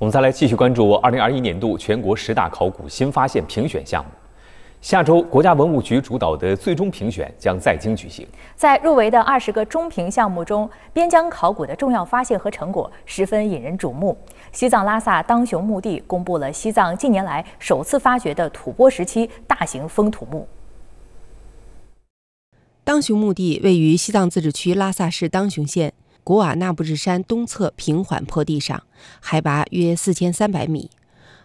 我们再来继续关注二零二一年度全国十大考古新发现评选项目。下周，国家文物局主导的最终评选将在京举行。在入围的二十个中评项目中，边疆考古的重要发现和成果十分引人瞩目。西藏拉萨当雄墓地公布了西藏近年来首次发掘的吐蕃时期大型封土墓。当雄墓地位于西藏自治区拉萨市当雄县。古瓦纳布日山东侧平缓坡地上，海拔约四千三百米。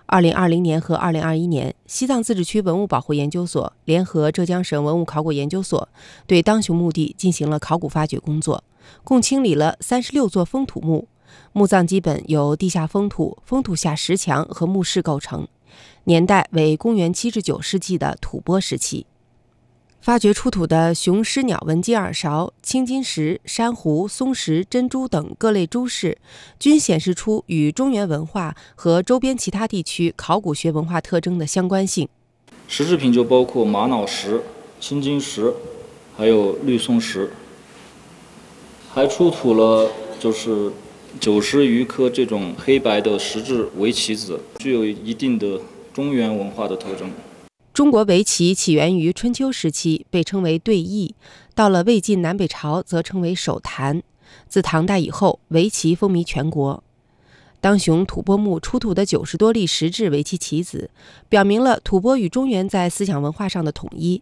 二零二零年和二零二一年，西藏自治区文物保护研究所联合浙江省文物考古研究所，对当雄墓地进行了考古发掘工作，共清理了三十六座封土墓。墓葬基本由地下封土、封土下石墙和墓室构成，年代为公元七至九世纪的吐蕃时期。发掘出土的雄狮鸟纹金耳勺、青金石、珊瑚、松石、珍珠等各类珠饰，均显示出与中原文化和周边其他地区考古学文化特征的相关性。石制品就包括玛瑙石、青金石，还有绿松石。还出土了就是九十余颗这种黑白的石质围棋子，具有一定的中原文化的特征。中国围棋起源于春秋时期，被称为对弈；到了魏晋南北朝，则称为手谈。自唐代以后，围棋风靡全国。当雄吐蕃墓出土的九十多粒石质围棋棋子，表明了吐蕃与中原在思想文化上的统一。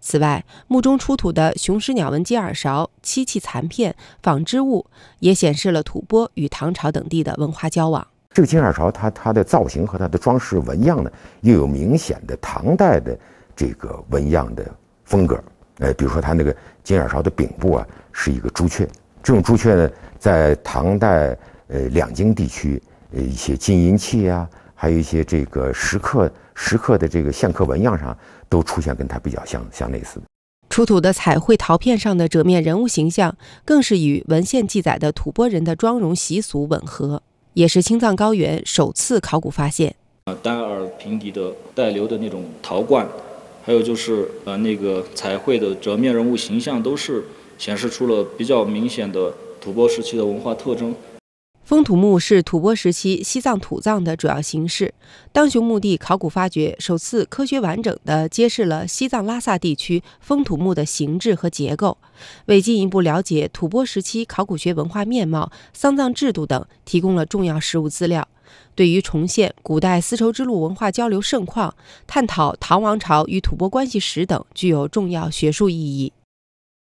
此外，墓中出土的雄狮鸟纹鸡耳勺、漆器残片、纺织物，也显示了吐蕃与唐朝等地的文化交往。这个金耳勺，它它的造型和它的装饰纹样呢，又有明显的唐代的这个纹样的风格。呃，比如说它那个金耳勺的柄部啊，是一个朱雀。这种朱雀呢，在唐代呃两京地区呃一些金银器呀，还有一些这个石刻石刻的这个线刻纹样上，都出现跟它比较相相类似的。出土的彩绘陶片上的折面人物形象，更是与文献记载的吐蕃人的妆容习俗吻合。也是青藏高原首次考古发现。呃，单耳平底的带流的那种陶罐，还有就是呃那个彩绘的折面人物形象，都是显示出了比较明显的吐蕃时期的文化特征。封土墓是吐蕃时期西藏土葬的主要形式。当雄墓地考古发掘首次科学完整地揭示了西藏拉萨地区封土墓的形制和结构，为进一步了解吐蕃时期考古学文化面貌、丧葬制度等提供了重要实物资料，对于重现古代丝绸之路文化交流盛况、探讨唐王朝与吐蕃关系史等具有重要学术意义。